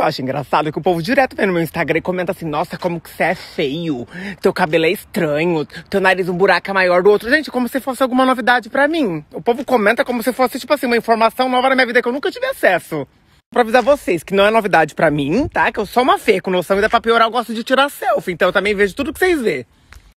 eu acho engraçado que o povo direto vem no meu Instagram e comenta assim: nossa, como que você é feio, teu cabelo é estranho, teu nariz um buraco é maior do outro. Gente, como se fosse alguma novidade para mim. O povo comenta como se fosse, tipo assim, uma informação nova na minha vida que eu nunca tive acesso. Pra avisar vocês que não é novidade para mim, tá? Que eu sou uma feia com noção e dá pra piorar, eu gosto de tirar selfie. Então eu também vejo tudo que vocês vê.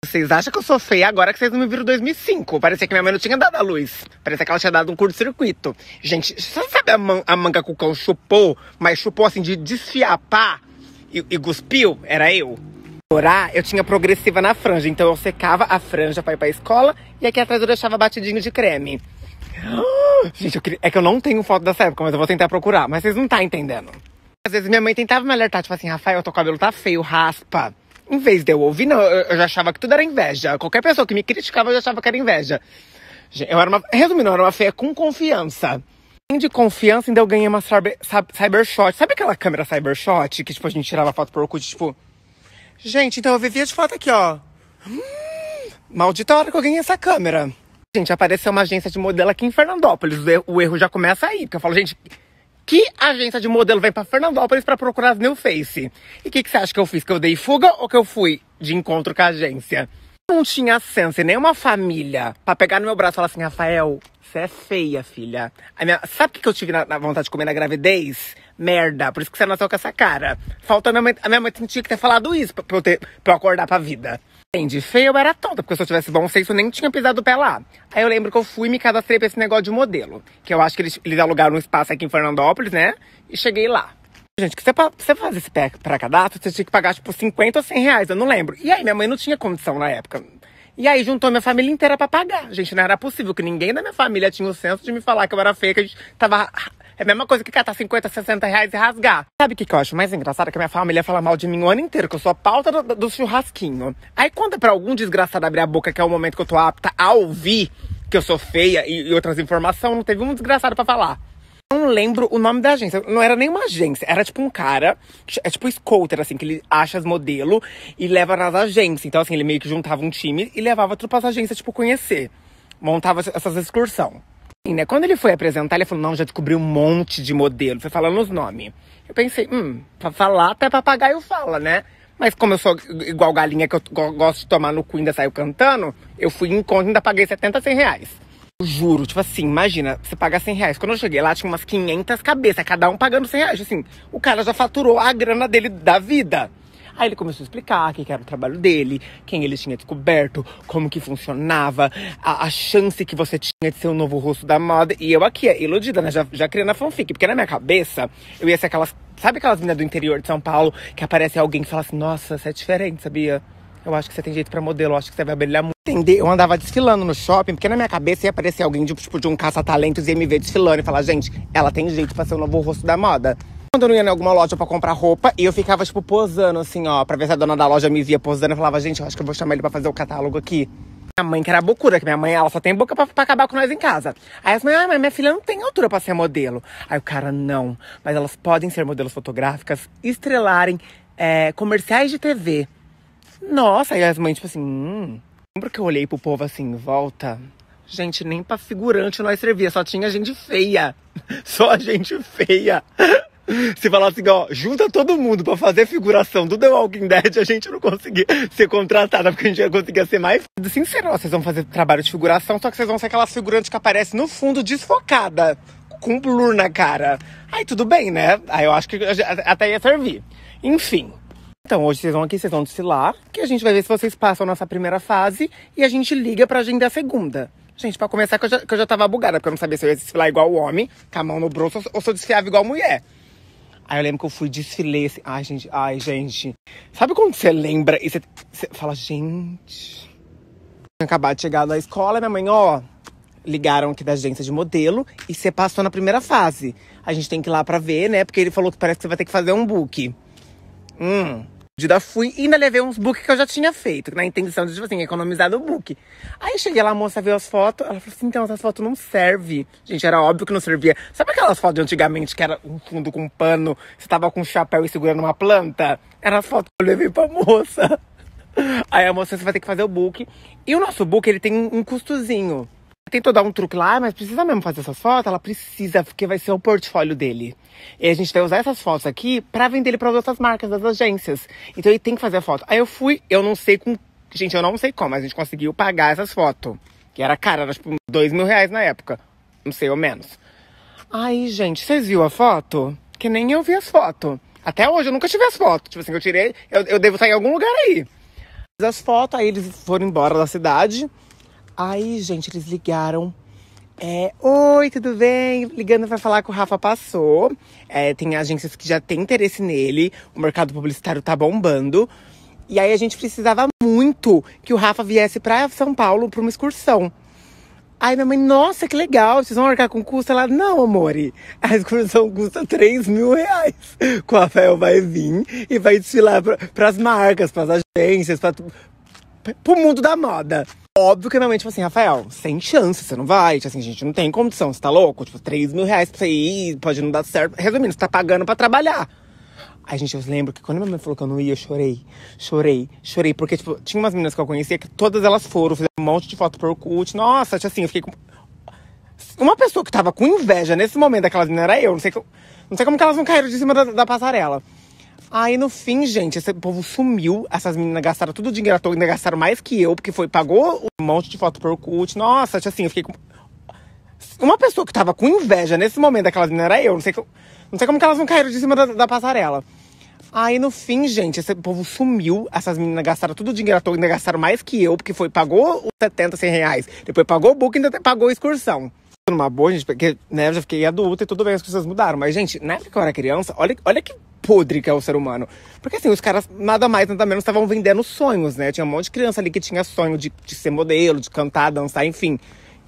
Vocês acham que eu sou feia agora que vocês não me viram 2005? Parecia que minha mãe não tinha dado a luz. Parecia que ela tinha dado um curto-circuito. Gente, você sabe a, man a manga que o cão chupou, mas chupou assim de desfiapá e, e cuspiu? Era eu. Orar, eu tinha progressiva na franja, então eu secava a franja pra ir pra escola e aqui atrás eu deixava batidinho de creme. Ah, gente, eu queria... é que eu não tenho foto dessa época, mas eu vou tentar procurar. Mas vocês não tá entendendo. Às vezes minha mãe tentava me alertar, tipo assim, Rafael, teu cabelo tá feio, raspa. Em vez de eu ouvir, não, eu já achava que tudo era inveja. Qualquer pessoa que me criticava, eu já achava que era inveja. Eu era uma, resumindo, eu era uma feia com confiança. De confiança, ainda eu ganhei uma cyber, cybershot. Sabe aquela câmera cybershot que, tipo, a gente tirava foto pro Orkut, tipo... Gente, então eu vivia de foto aqui, ó. Hum, maldita hora que eu ganhei essa câmera. Gente, apareceu uma agência de modelo aqui em Fernandópolis. O erro já começa aí, porque eu falo, gente, que agência de modelo vem para Fernandópolis para procurar as new face. E o que, que você acha que eu fiz? Que eu dei fuga ou que eu fui de encontro com a agência? não tinha senso nem nenhuma família pra pegar no meu braço e falar assim, Rafael, você é feia, filha. Minha... Sabe o que eu tive na, na, vontade de comer na gravidez? Merda, por isso que você nasceu com essa cara. Falta a minha, a minha mãe tinha que ter falado isso pra, pra eu, ter, pra eu acordar pra vida. Entende, de feia eu era tonta, porque se eu tivesse bom senso eu nem tinha pisado o pé lá. Aí eu lembro que eu fui e me cadastrei pra esse negócio de modelo. Que eu acho que eles, eles alugaram um espaço aqui em Fernandópolis, né? E cheguei lá. Gente, que você, você faz esse pé pra cadastro, você tinha que pagar tipo 50 ou 100 reais, eu não lembro. E aí minha mãe não tinha condição na época. E aí juntou minha família inteira para pagar. Gente, não era possível que ninguém da minha família tinha o senso de me falar que eu era feia, que a gente tava é a mesma coisa que catar 50, 60 reais e rasgar. Sabe o que, que eu acho mais engraçado? que a minha família fala mal de mim o ano inteiro, que eu sou a pauta do, do churrasquinho. Aí quando é pra algum desgraçado abrir a boca, que é o momento que eu tô apta a ouvir que eu sou feia e, e outras informações, não teve um desgraçado para falar. Não lembro o nome da agência. Não era nenhuma agência. Era tipo um cara. É tipo um scouter, assim, que ele acha as modelo e leva nas agências. Então, assim, ele meio que juntava um time e levava tudo pras agências, tipo, conhecer. Montava essas excursão. Né? Quando ele foi apresentar, ele falou: não, já descobri um monte de modelo. Foi falando os nomes. Eu pensei, hum, pra falar, até papagaio fala, né? Mas como eu sou igual galinha que eu gosto de tomar no cu ainda saiu cantando, eu fui em encontro e ainda paguei 70, 100 reais. Eu juro, tipo assim, imagina, você pagar 100 reais. Quando eu cheguei lá, tinha umas 500 cabeças, cada um pagando 100 reais. Assim, o cara já faturou a grana dele da vida. Aí ele começou a explicar o que era o trabalho dele, quem ele tinha descoberto, como que funcionava, a, a chance que você tinha de ser o novo rosto da moda. E eu aqui, é iludida, né? Já, já criando a fanfic, porque na minha cabeça eu ia ser aquelas. Sabe aquelas meninas do interior de São Paulo que aparece alguém que fala assim: nossa, você é diferente, sabia? Eu acho que você tem jeito para modelo, eu acho que você vai brilhar muito. Entender? Eu andava desfilando no shopping, porque na minha cabeça ia aparecer alguém de, tipo, de um caça-talentos e ia me ver desfilando e falar, gente, ela tem jeito pra ser o novo rosto da moda. Quando eu não ia em alguma loja pra comprar roupa, e eu ficava, tipo, posando, assim, ó, pra ver se a dona da loja me via posando. Eu falava, gente, eu acho que eu vou chamar ele pra fazer o catálogo aqui. Minha mãe, que era bocura, que minha mãe, ela só tem boca pra, pra acabar com nós em casa. Aí as mães, ah, mas minha filha não tem altura pra ser modelo. Aí o cara, não. Mas elas podem ser modelos fotográficas, estrelarem é, comerciais de TV. Nossa, aí as mães, tipo assim, hum. Lembro que eu olhei pro povo assim, em volta. Gente, nem pra figurante nós servia, só tinha gente feia. Só gente feia. Se falar assim, ó, junta todo mundo para fazer figuração do The Walking Dead, a gente não conseguia ser contratada, porque a gente ia conseguir ser mais sincero. Ó, vocês vão fazer trabalho de figuração, só que vocês vão ser aquela figurante que aparece no fundo desfocada, com blur na cara. Aí tudo bem, né? Aí eu acho que até ia servir. Enfim. Então, hoje vocês vão aqui, vocês vão desfilar, que a gente vai ver se vocês passam nossa primeira fase e a gente liga pra agenda a segunda. Gente, pra começar, que eu, já, que eu já tava bugada, porque eu não sabia se eu ia desfilar igual o homem, com a mão no braço, ou se eu desfiava igual mulher. Aí eu lembro que eu fui, desfilei assim. Ai, gente, ai, gente. Sabe quando você lembra e você, você fala, gente. Acabar de chegar da escola, minha mãe, ó. Ligaram aqui da agência de modelo e você passou na primeira fase. A gente tem que ir lá pra ver, né? Porque ele falou que parece que você vai ter que fazer um book. Hum de dar fui e ainda levei uns book que eu já tinha feito, na intenção de, tipo assim, economizar do book. Aí cheguei lá, a moça viu as fotos, ela falou assim: então, essas fotos não servem. Gente, era óbvio que não servia. Sabe aquelas fotos de antigamente que era um fundo com um pano, você tava com um chapéu e segurando uma planta? Era as fotos que eu levei pra moça. Aí a moça, você vai ter que fazer o book. E o nosso book, ele tem um custozinho tentou dar um truque lá, mas precisa mesmo fazer essas fotos? Ela precisa, porque vai ser o portfólio dele. E a gente vai usar essas fotos aqui para vender ele para outras marcas, das agências. Então ele tem que fazer a foto. Aí eu fui, eu não sei com. Gente, eu não sei como, mas a gente conseguiu pagar essas fotos. Que era cara, era tipo dois mil reais na época. Não sei ou menos. Aí, gente, vocês viram a foto? Que nem eu vi as fotos. Até hoje eu nunca tive as fotos. Tipo assim, eu tirei, eu, eu devo estar em algum lugar aí. As fotos, aí eles foram embora da cidade. Aí, gente, eles ligaram. É, Oi, tudo bem? Ligando para falar que o Rafa passou. É, tem agências que já têm interesse nele. O mercado publicitário tá bombando. E aí a gente precisava muito que o Rafa viesse para São Paulo para uma excursão. Aí minha mãe, nossa, que legal, vocês vão marcar com custo? Ela, não, amore, a excursão custa 3 mil reais. O Rafael vai vir e vai desfilar para as marcas, para as agências, para o mundo da moda. Óbvio que minha mãe, tipo assim, Rafael, sem chance, você não vai. Tipo assim, gente, não tem condição, você tá louco? Tipo, 3 mil reais pra você ir, pode não dar certo. Resumindo, você tá pagando pra trabalhar. Aí, gente, eu lembro que quando minha mãe falou que eu não ia, eu chorei, chorei, chorei. Porque, tipo, tinha umas meninas que eu conhecia que todas elas foram, fizeram um monte de foto por Orkut. Nossa, tipo assim, eu fiquei com... Uma pessoa que tava com inveja nesse momento daquelas meninas era eu. Não sei, que, não sei como que elas não caíram de cima da, da passarela. Aí no fim, gente, esse povo sumiu. Essas meninas gastaram tudo o dinheiro à toa, ainda gastaram mais que eu, porque foi, pagou um monte de foto por cult, Nossa, assim, eu fiquei com. Uma pessoa que tava com inveja nesse momento daquelas meninas era eu. Não sei, não sei como que elas não caíram de cima da, da passarela. Aí no fim, gente, esse povo sumiu. Essas meninas gastaram tudo o dinheiro à toa, ainda gastaram mais que eu, porque foi, pagou os 70, 100 reais. Depois pagou o book, e ainda pagou a excursão numa boa, gente, porque, né, eu já fiquei adulta e tudo bem, as coisas mudaram. Mas, gente, na época que eu era criança, olha, olha que podre que é o ser humano. Porque assim, os caras nada mais, nada menos estavam vendendo sonhos, né? Tinha um monte de criança ali que tinha sonho de, de ser modelo, de cantar, dançar, enfim.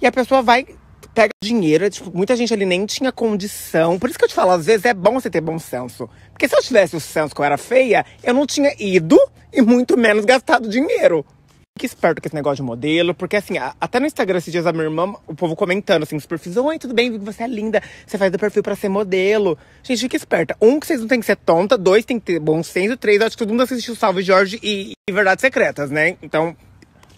E a pessoa vai, pega dinheiro, é, tipo, muita gente ali nem tinha condição. Por isso que eu te falo, às vezes é bom você ter bom senso. Porque se eu tivesse o senso que eu era feia, eu não tinha ido e muito menos gastado dinheiro. Fique esperto com esse negócio de modelo, porque assim, até no Instagram esses dias a minha irmã, o povo comentando assim, nos perfis, oi, tudo bem, você é linda, você faz do perfil pra ser modelo. Gente, fica esperta. Um, que vocês não tem que ser tonta, dois, tem que ter bom senso, três, acho que todo mundo assistiu Salve Jorge e, e Verdades Secretas, né? Então,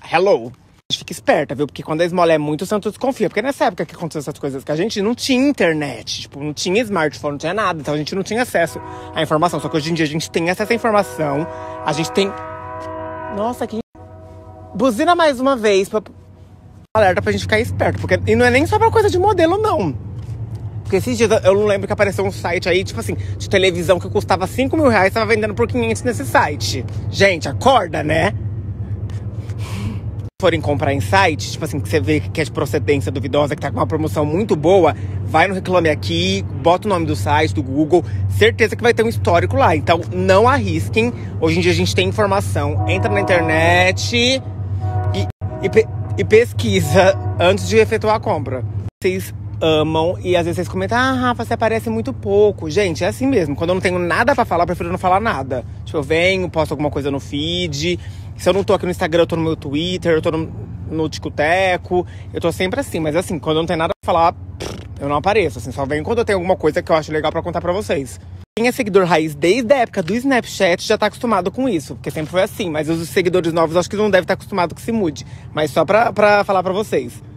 hello. Gente, fica esperta, viu? Porque quando a esmola é muito, o santo desconfia. Porque nessa época que aconteceu essas coisas, que a gente não tinha internet, tipo, não tinha smartphone, não tinha nada, então a gente não tinha acesso à informação. Só que hoje em dia a gente tem acesso à informação, a gente tem. Nossa, que Buzina mais uma vez. Pra... Alerta pra gente ficar esperto. Porque... E não é nem só pra coisa de modelo, não. Porque esses dias eu não lembro que apareceu um site aí, tipo assim, de televisão que custava 5 mil reais, e tava vendendo por 500 nesse site. Gente, acorda, né? Forem comprar em site, tipo assim, que você vê que é de procedência duvidosa, que tá com uma promoção muito boa, vai no Reclame Aqui, bota o nome do site, do Google, certeza que vai ter um histórico lá. Então não arrisquem. Hoje em dia a gente tem informação, entra na internet e, pe e pesquisa antes de efetuar a compra. Vocês amam e às vezes vocês comentam: "Ah, Rafa, você aparece muito pouco". Gente, é assim mesmo. Quando eu não tenho nada para falar, eu prefiro não falar nada. Tipo, eu venho, posto alguma coisa no feed. Se eu não tô aqui no Instagram, eu tô no meu Twitter, eu tô no, no Ticoteco. Eu tô sempre assim, mas assim, quando eu não tenho nada pra falar, eu não apareço, assim, só venho quando eu tenho alguma coisa que eu acho legal para contar para vocês. Quem é seguidor raiz desde a época do Snapchat já tá acostumado com isso, porque sempre foi assim, mas os seguidores novos acho que não devem estar tá acostumados que se mude. Mas só pra, pra falar pra vocês.